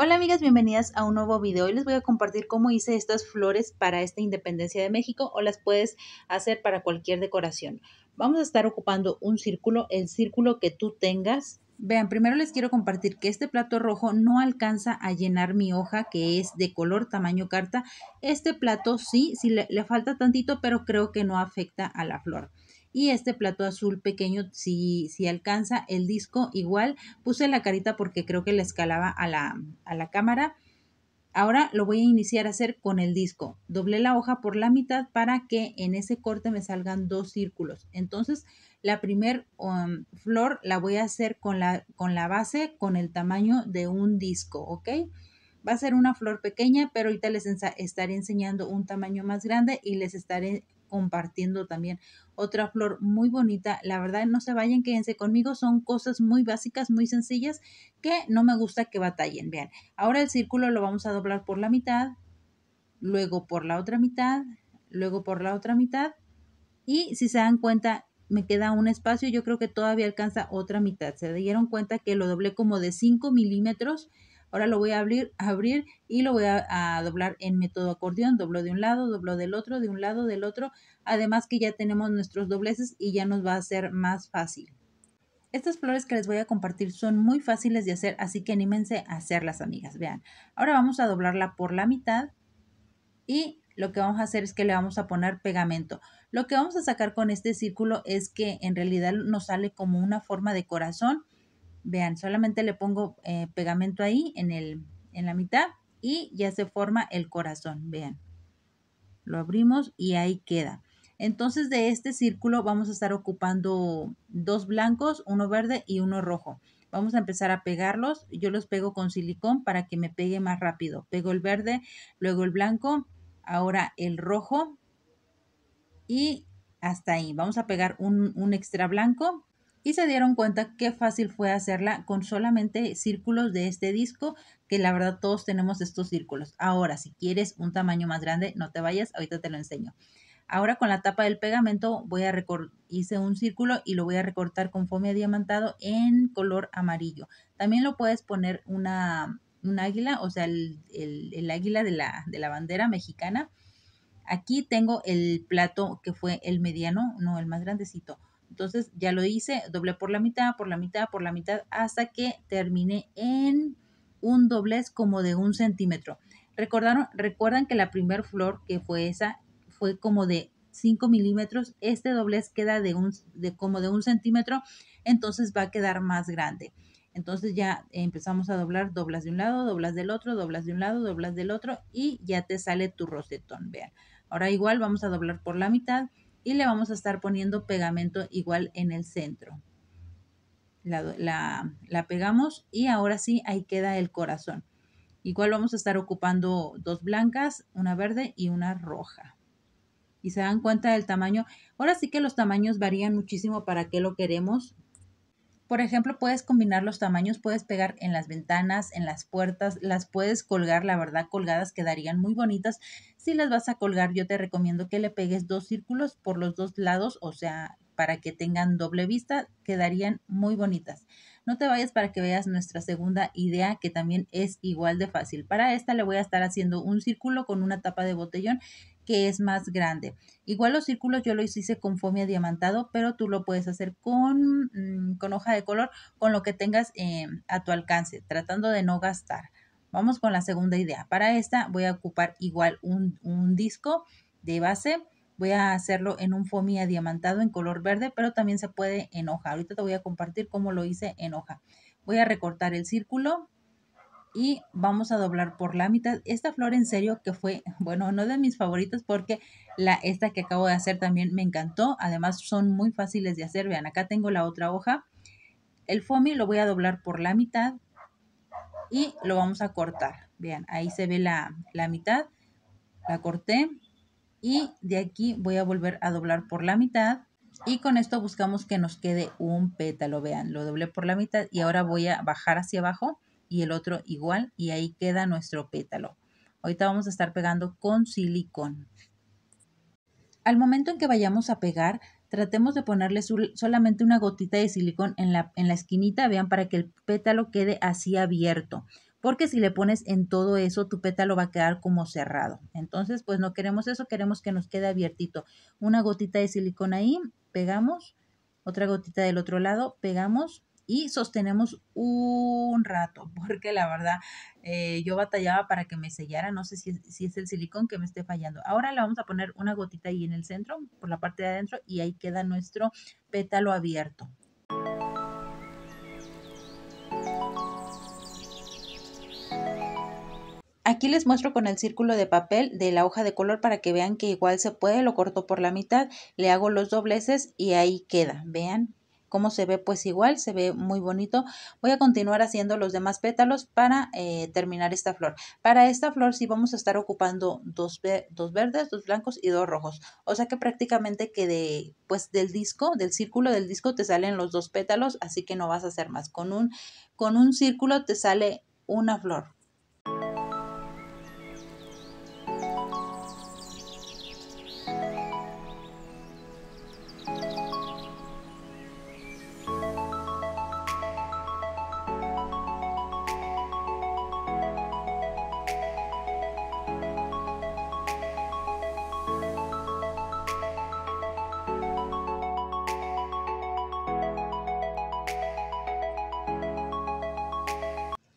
Hola amigas, bienvenidas a un nuevo video. Hoy les voy a compartir cómo hice estas flores para esta Independencia de México o las puedes hacer para cualquier decoración. Vamos a estar ocupando un círculo, el círculo que tú tengas. Vean, primero les quiero compartir que este plato rojo no alcanza a llenar mi hoja que es de color tamaño carta. Este plato sí, sí le, le falta tantito, pero creo que no afecta a la flor y este plato azul pequeño si, si alcanza el disco igual puse la carita porque creo que le escalaba a la, a la cámara ahora lo voy a iniciar a hacer con el disco doblé la hoja por la mitad para que en ese corte me salgan dos círculos entonces la primer um, flor la voy a hacer con la, con la base con el tamaño de un disco ok va a ser una flor pequeña, pero ahorita les estaré enseñando un tamaño más grande y les estaré compartiendo también otra flor muy bonita. La verdad, no se vayan, quédense conmigo. Son cosas muy básicas, muy sencillas que no me gusta que batallen. Vean, ahora el círculo lo vamos a doblar por la mitad, luego por la otra mitad, luego por la otra mitad. Y si se dan cuenta, me queda un espacio. Yo creo que todavía alcanza otra mitad. Se dieron cuenta que lo doblé como de 5 milímetros Ahora lo voy a abrir, abrir y lo voy a, doblar en método acordeón. Doblo de un lado, doblo del otro, de un lado, del otro. Además que ya tenemos nuestros dobleces y ya nos va a ser más fácil. Estas flores que les voy a compartir son muy fáciles de hacer, así que anímense a hacerlas, amigas. Vean, ahora vamos a doblarla por la mitad y lo que vamos a hacer es que le vamos a poner pegamento. Lo que vamos a sacar con este círculo es que en realidad nos sale como una forma de corazón Vean, solamente le pongo eh, pegamento ahí en, el, en la mitad y ya se forma el corazón. Vean, lo abrimos y ahí queda. Entonces de este círculo vamos a estar ocupando dos blancos, uno verde y uno rojo. Vamos a empezar a pegarlos. Yo los pego con silicón para que me pegue más rápido. Pego el verde, luego el blanco, ahora el rojo y hasta ahí. Vamos a pegar un, un extra blanco y se dieron cuenta qué fácil fue hacerla con solamente círculos de este disco, que la verdad todos tenemos estos círculos. Ahora, si quieres un tamaño más grande, no te vayas, ahorita te lo enseño. Ahora con la tapa del pegamento voy a hice un círculo y lo voy a recortar con fome diamantado en color amarillo. También lo puedes poner una, un águila, o sea, el, águila de la, de la bandera mexicana. Aquí tengo el plato que fue el mediano, no el más grandecito. Entonces ya lo hice, doblé por la mitad, por la mitad, por la mitad, hasta que terminé en un doblez como de un centímetro. Recordaron, recuerdan que la primer flor que fue esa fue como de 5 milímetros, este doblez queda de, un, de como de un centímetro, entonces va a quedar más grande. Entonces ya empezamos a doblar, doblas de un lado, doblas del otro, doblas de un lado, doblas del otro y ya te sale tu rosetón, vean. Ahora igual vamos a doblar por la mitad, y le vamos a estar poniendo pegamento igual en el centro. La, pegamos y ahora sí ahí queda el corazón. Igual vamos a estar ocupando dos blancas, una verde y una roja. Y se dan cuenta del tamaño. Ahora sí que los tamaños varían muchísimo para qué lo queremos. Por ejemplo, puedes combinar los tamaños, puedes pegar en las ventanas, en las puertas, las puedes colgar, la verdad, colgadas quedarían muy bonitas. Si las vas a colgar, yo te recomiendo que le pegues dos círculos por los dos lados, o sea, para que tengan doble vista, quedarían muy bonitas. No te vayas para que veas nuestra segunda idea, que también es igual de fácil. Para esta le voy a estar haciendo un círculo con una tapa de botellón que es más grande. Igual los círculos yo los hice con fomia diamantado, pero tú lo puedes hacer con, mm, con hoja de color, con lo que tengas eh, a tu alcance, tratando de no gastar. Vamos con la segunda idea. Para esta voy a ocupar igual un, disco de base. Voy a hacerlo en un foamy adiamantado en color verde, pero también se puede en hoja. Ahorita te voy a compartir cómo lo hice en hoja. Voy a recortar el círculo y vamos a doblar por la mitad. Esta flor en serio que fue, bueno, no de mis favoritos porque la, esta que acabo de hacer también me encantó. Además son muy fáciles de hacer. Vean, acá tengo la otra hoja. El foamy lo voy a doblar por la mitad y lo vamos a cortar. Vean, ahí se ve la, la mitad, la corté y de aquí voy a volver a doblar por la mitad y con esto buscamos que nos quede un pétalo. Vean, lo doblé por la mitad y ahora voy a bajar hacia abajo y el otro igual y ahí queda nuestro pétalo. Ahorita vamos a estar pegando con silicón. Al momento en que vayamos a pegar, tratemos de ponerle solamente una gotita de silicón en la, en la esquinita, vean, para que el pétalo quede así abierto. Porque si le pones en todo eso, tu pétalo va a quedar como cerrado. Entonces, pues no queremos eso, queremos que nos quede abiertito. Una gotita de silicón ahí, pegamos. Otra gotita del otro lado, pegamos y sostenemos un rato, porque la verdad eh, yo batallaba para que me sellara, no sé si, si, es el silicón que me esté fallando. Ahora le vamos a poner una gotita ahí en el centro, por la parte de adentro, y ahí queda nuestro pétalo abierto. Aquí les muestro con el círculo de papel de la hoja de color para que vean que igual se puede, lo corto por la mitad, le hago los dobleces y ahí queda, vean, cómo se ve, pues igual se ve muy bonito. Voy a continuar haciendo los demás pétalos para eh, terminar esta flor. Para esta flor sí vamos a estar ocupando dos, dos verdes, dos blancos y dos rojos. O sea que prácticamente que de, pues del disco, del círculo del disco te salen los dos pétalos, así que no vas a hacer más. Con un, con un círculo te sale una flor.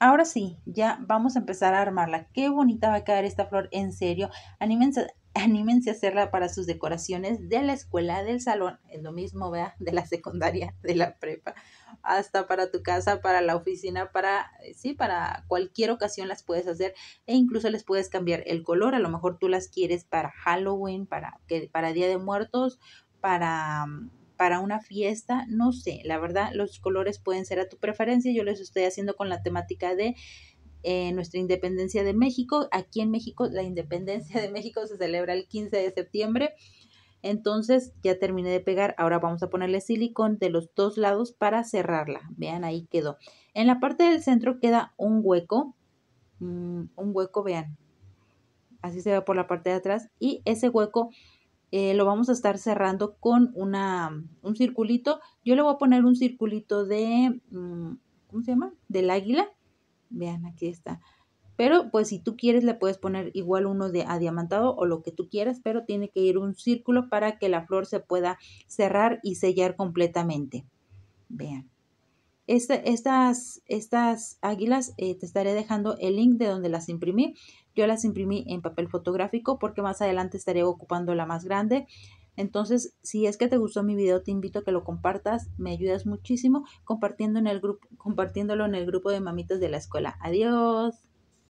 Ahora sí, ya vamos a empezar a armarla. Qué bonita va a quedar esta flor, en serio. Anímense, anímense a hacerla para sus decoraciones de la escuela, del salón, en lo mismo, vea, de la secundaria, de la prepa, hasta para tu casa, para la oficina, para, eh, sí, para cualquier ocasión las puedes hacer e incluso les puedes cambiar el color, a lo mejor tú las quieres para Halloween, para, para Día de Muertos, para mm, para una fiesta, no sé, la verdad los colores pueden ser a tu preferencia, yo les estoy haciendo con la temática de eh, nuestra independencia de México, aquí en México la independencia de México se celebra el 15 de septiembre, entonces ya terminé de pegar, ahora vamos a ponerle silicón de los dos lados para cerrarla, vean ahí quedó. En la parte del centro queda un hueco, mm, un hueco, vean, así se ve por la parte de atrás y ese hueco eh, lo vamos a estar cerrando con un circulito. Yo le voy a poner un circulito de, mm, ¿cómo se llama? Del águila. Vean, aquí está. Pero pues si tú quieres le puedes poner igual uno de adiamantado o lo que tú quieras, pero tiene que ir un círculo para que la flor se pueda cerrar y sellar completamente. Vean. Este, estas, estas águilas, eh, te estaré dejando el link de donde las imprimí. Yo las imprimí en papel fotográfico porque más adelante estaré ocupando la más grande. Entonces, si es que te gustó mi video, te invito a que lo compartas. Me ayudas muchísimo compartiendo en el grupo, compartiéndolo en el grupo de mamitas de la escuela. Adiós.